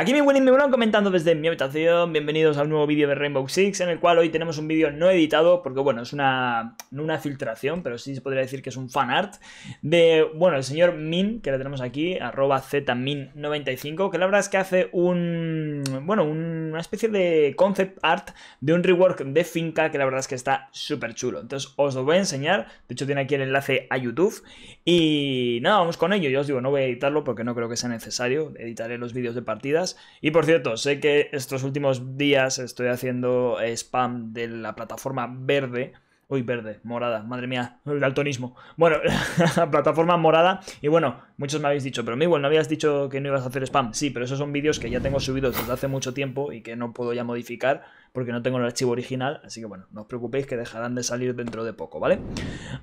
Aquí mi Winning comentando desde mi habitación, bienvenidos a un nuevo vídeo de Rainbow Six, en el cual hoy tenemos un vídeo no editado, porque bueno, es una, una filtración, pero sí se podría decir que es un fanart, de, bueno, el señor Min, que lo tenemos aquí, arroba zmin95, que la verdad es que hace un, bueno, una especie de concept art de un rework de finca, que la verdad es que está súper chulo. Entonces os lo voy a enseñar, de hecho tiene aquí el enlace a YouTube, y nada, vamos con ello, yo os digo, no voy a editarlo porque no creo que sea necesario, editaré los vídeos de partida, y por cierto, sé que estos últimos días estoy haciendo eh, spam de la plataforma verde. Uy, verde, morada, madre mía, el daltonismo. Bueno, la plataforma morada. Y bueno, muchos me habéis dicho, pero Miguel, no habías dicho que no ibas a hacer spam. Sí, pero esos son vídeos que ya tengo subidos desde hace mucho tiempo y que no puedo ya modificar porque no tengo el archivo original. Así que bueno, no os preocupéis que dejarán de salir dentro de poco, ¿vale?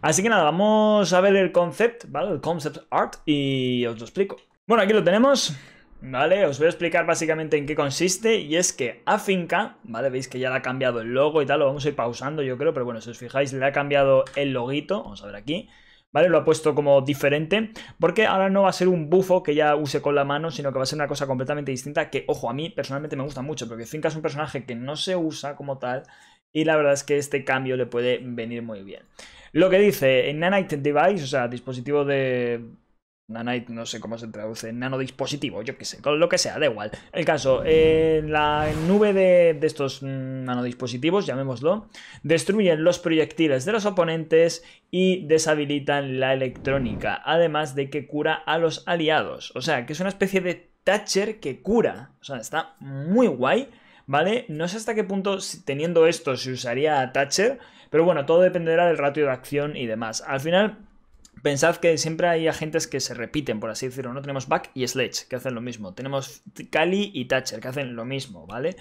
Así que nada, vamos a ver el concept, ¿vale? El concept art y os lo explico. Bueno, aquí lo tenemos. ¿Vale? Os voy a explicar básicamente en qué consiste y es que a Finca, ¿vale? Veis que ya le ha cambiado el logo y tal, lo vamos a ir pausando yo creo, pero bueno, si os fijáis le ha cambiado el loguito, vamos a ver aquí, ¿vale? Lo ha puesto como diferente, porque ahora no va a ser un bufo que ya use con la mano, sino que va a ser una cosa completamente distinta que, ojo, a mí personalmente me gusta mucho, porque Finca es un personaje que no se usa como tal, y la verdad es que este cambio le puede venir muy bien. Lo que dice, en Nanite Device, o sea, dispositivo de Nanite, no sé cómo se traduce, nanodispositivo, yo qué sé, con lo que sea, da igual. El caso, la nube de, estos nanodispositivos, llamémoslo, destruyen los proyectiles de los oponentes y deshabilitan la electrónica, además de que cura a los aliados. O sea, que es una especie de Thatcher que cura. O sea, está muy guay, ¿vale? No sé hasta qué punto, teniendo esto, se usaría Thatcher, pero bueno, todo dependerá del ratio de acción y demás. Al final Pensad que siempre hay agentes que se repiten, por así decirlo, ¿no? Tenemos Back y Sledge, que hacen lo mismo. Tenemos Kali y Thatcher, que hacen lo mismo, ¿vale?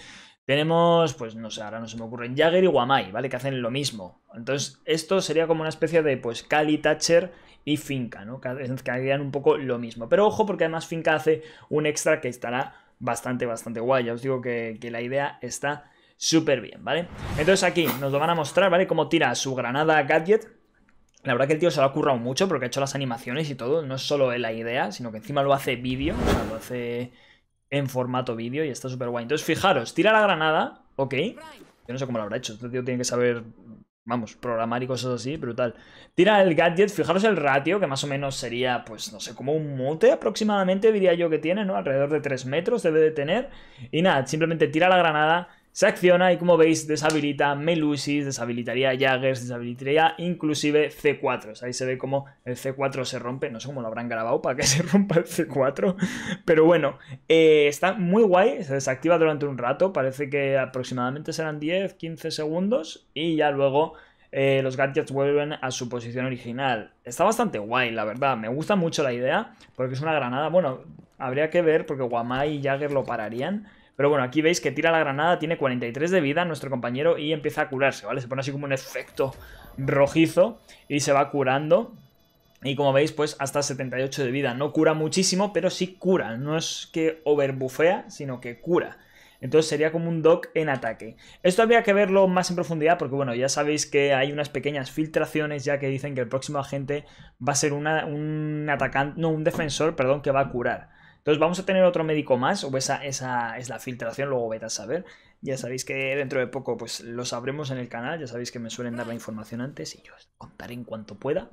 Tenemos, pues no sé, ahora no se me ocurren, Jagger y Wamai, ¿vale? Que hacen lo mismo. Entonces, esto sería como una especie de, pues, Cali, Thatcher y Finca, ¿no? Que harían un poco lo mismo. Pero ojo, porque además Finca hace un extra que estará bastante, bastante guay. Ya os digo que, que la idea está súper bien, ¿vale? Entonces aquí nos lo van a mostrar, ¿vale? Cómo tira su granada Gadget, la verdad que el tío se lo ha currado mucho porque ha hecho las animaciones y todo. No es solo la idea, sino que encima lo hace vídeo. O sea, lo hace en formato vídeo y está súper guay. Entonces, fijaros, tira la granada, ok. Yo no sé cómo lo habrá hecho. Este tío tiene que saber, vamos, programar y cosas así, brutal. Tira el gadget, fijaros el ratio, que más o menos sería, pues, no sé, como un mote aproximadamente, diría yo que tiene, ¿no? Alrededor de 3 metros debe de tener. Y nada, simplemente tira la granada se acciona y como veis deshabilita Melusis, deshabilitaría Jaggers, deshabilitaría inclusive C4. ahí se ve como el C4 se rompe, no sé cómo lo habrán grabado para que se rompa el C4, pero bueno, eh, está muy guay, se desactiva durante un rato, parece que aproximadamente serán 10-15 segundos y ya luego... Eh, los gadgets vuelven a su posición original. Está bastante guay, la verdad. Me gusta mucho la idea, porque es una granada. Bueno, habría que ver, porque Guamai y Jagger lo pararían. Pero bueno, aquí veis que tira la granada, tiene 43 de vida nuestro compañero y empieza a curarse, ¿vale? Se pone así como un efecto rojizo y se va curando. Y como veis, pues hasta 78 de vida. No cura muchísimo, pero sí cura. No es que overbufea, sino que cura. Entonces sería como un doc en ataque. Esto habría que verlo más en profundidad porque, bueno, ya sabéis que hay unas pequeñas filtraciones ya que dicen que el próximo agente va a ser un atacante, no, un defensor, perdón, que va a curar. Entonces vamos a tener otro médico más, o esa, esa es la filtración, luego vete a saber. Ya sabéis que dentro de poco pues lo sabremos en el canal, ya sabéis que me suelen dar la información antes y yo os contaré en cuanto pueda.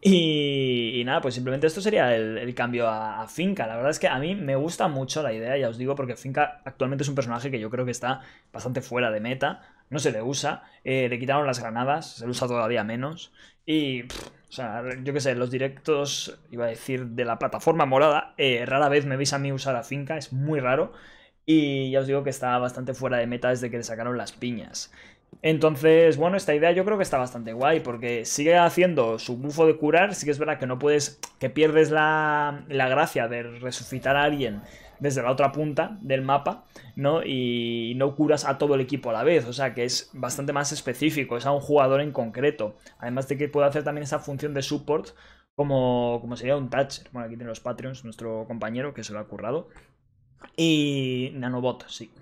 Y, nada, pues simplemente esto sería el, cambio a, Finca. La verdad es que a mí me gusta mucho la idea, ya os digo, porque Finca actualmente es un personaje que yo creo que está bastante fuera de meta, no se le usa, eh, le quitaron las granadas, se le usa todavía menos y... O sea, yo qué sé, los directos, iba a decir, de la plataforma morada, eh, rara vez me veis a mí usar a Finca, es muy raro. Y ya os digo que está bastante fuera de meta desde que le sacaron las piñas. Entonces, bueno, esta idea yo creo que está bastante guay, porque sigue haciendo su bufo de curar, sí que es verdad que no puedes, que pierdes la, la gracia de resucitar a alguien desde la otra punta del mapa, ¿no? Y no curas a todo el equipo a la vez, o sea que es bastante más específico, es a un jugador en concreto. Además de que puede hacer también esa función de support como, como sería un toucher. Bueno, aquí tiene los Patreons, nuestro compañero que se lo ha currado. Y Nanobot, sí.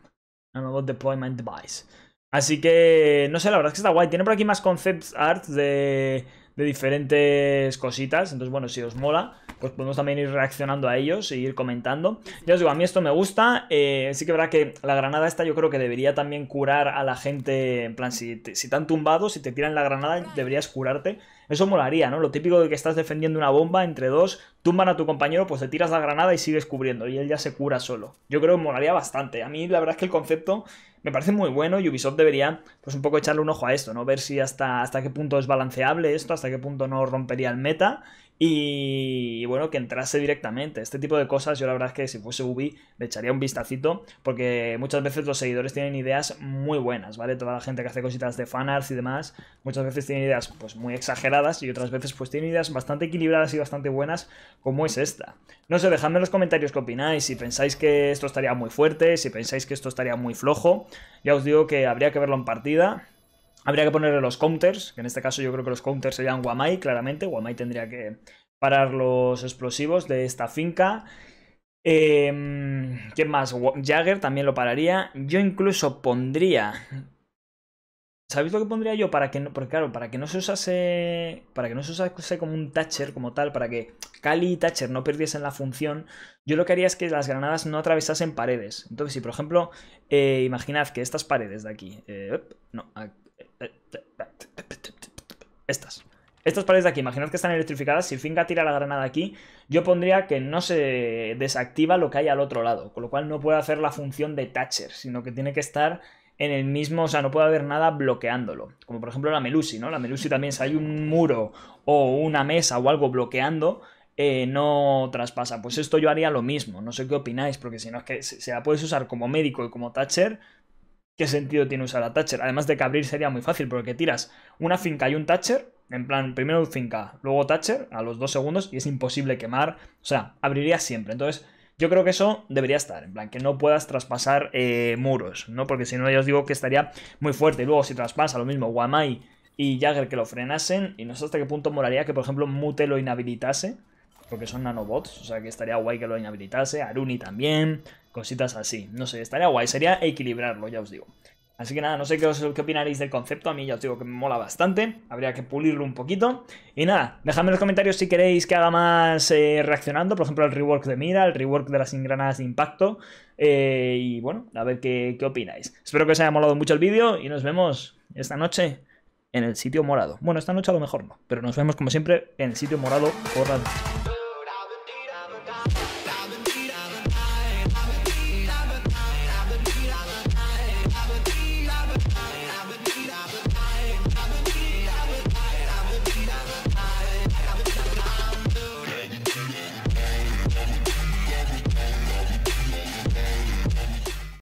Nanobot Deployment Device. Así que, no sé, la verdad es que está guay. Tiene por aquí más concept art de de diferentes cositas. Entonces, bueno, si os mola, pues podemos también ir reaccionando a ellos e ir comentando. Ya os digo, a mí esto me gusta. Eh, sí que verá que la granada esta yo creo que debería también curar a la gente. En plan, si si te han tumbado, si te tiran la granada, deberías curarte. Eso molaría, ¿no? Lo típico de que estás defendiendo una bomba entre dos, tumban a tu compañero, pues te tiras la granada y sigues cubriendo y él ya se cura solo. Yo creo que molaría bastante. A mí la verdad es que el concepto me parece muy bueno y Ubisoft debería pues un poco echarle un ojo a esto, ¿no? Ver si hasta, hasta qué punto es balanceable esto, hasta qué punto no rompería el meta y bueno, que entrase directamente. Este tipo de cosas, yo la verdad es que si fuese Ubi, le echaría un vistacito, porque muchas veces los seguidores tienen ideas muy buenas, ¿vale? Toda la gente que hace cositas de fanarts y demás, muchas veces tienen ideas pues muy exageradas y otras veces pues tienen ideas bastante equilibradas y bastante buenas, como es esta. No sé, dejadme en los comentarios qué opináis, si pensáis que esto estaría muy fuerte, si pensáis que esto estaría muy flojo. Ya os digo que habría que verlo en partida Habría que ponerle los counters, que en este caso yo creo que los counters serían Guamai, claramente. Guamai tendría que parar los explosivos de esta finca. Em, ¿Quién más? Jagger también lo pararía. Yo incluso pondría... ¿Sabéis lo que pondría yo? Para que no, porque claro, para que no se usase. Para que no se usase como un Thatcher, como tal, para que Cali y Thatcher no perdiesen la función. Yo lo que haría es que las granadas no atravesasen paredes. Entonces, si por ejemplo, eh, imaginad que estas paredes de aquí. Eh, no, aquí estas. Estas paredes de aquí, imaginad que están electrificadas, si finca tira la granada aquí, yo pondría que no se desactiva lo que hay al otro lado, con lo cual no puede hacer la función de Thatcher, sino que tiene que estar en el mismo, o sea, no puede haber nada bloqueándolo. Como por ejemplo la Melusi, ¿no? La Melusi también, si hay un muro o una mesa o algo bloqueando, eh, no traspasa. Pues esto yo haría lo mismo, no sé qué opináis, porque si no es que se la puedes usar como médico y como Thatcher ¿qué sentido tiene usar a Thatcher? Además de que abrir sería muy fácil, porque tiras una finca y un Thatcher, en plan, primero finca, luego Thatcher, a los dos segundos, y es imposible quemar. O sea, abriría siempre. Entonces, yo creo que eso debería estar, en plan, que no puedas traspasar eh, muros, ¿no? Porque si no, ya os digo que estaría muy fuerte. Y luego, si traspasa lo mismo, Guamai y Jagger que lo frenasen, y no sé hasta qué punto moraría que, por ejemplo, Mute lo inhabilitase porque son nanobots, o sea que estaría guay que lo inhabilitase, Aruni también, cositas así. No sé, estaría guay, sería equilibrarlo, ya os digo. Así que nada, no sé qué, os, qué opinaréis del concepto, a mí ya os digo que me mola bastante, habría que pulirlo un poquito. Y nada, dejadme en los comentarios si queréis que haga más eh, reaccionando, por ejemplo el rework de Mira, el rework de las engranadas de impacto, eh, y bueno, a ver qué, qué opináis. Espero que os haya molado mucho el vídeo y nos vemos esta noche en el sitio morado. Bueno, esta noche a lo mejor no, pero nos vemos como siempre en el sitio morado por la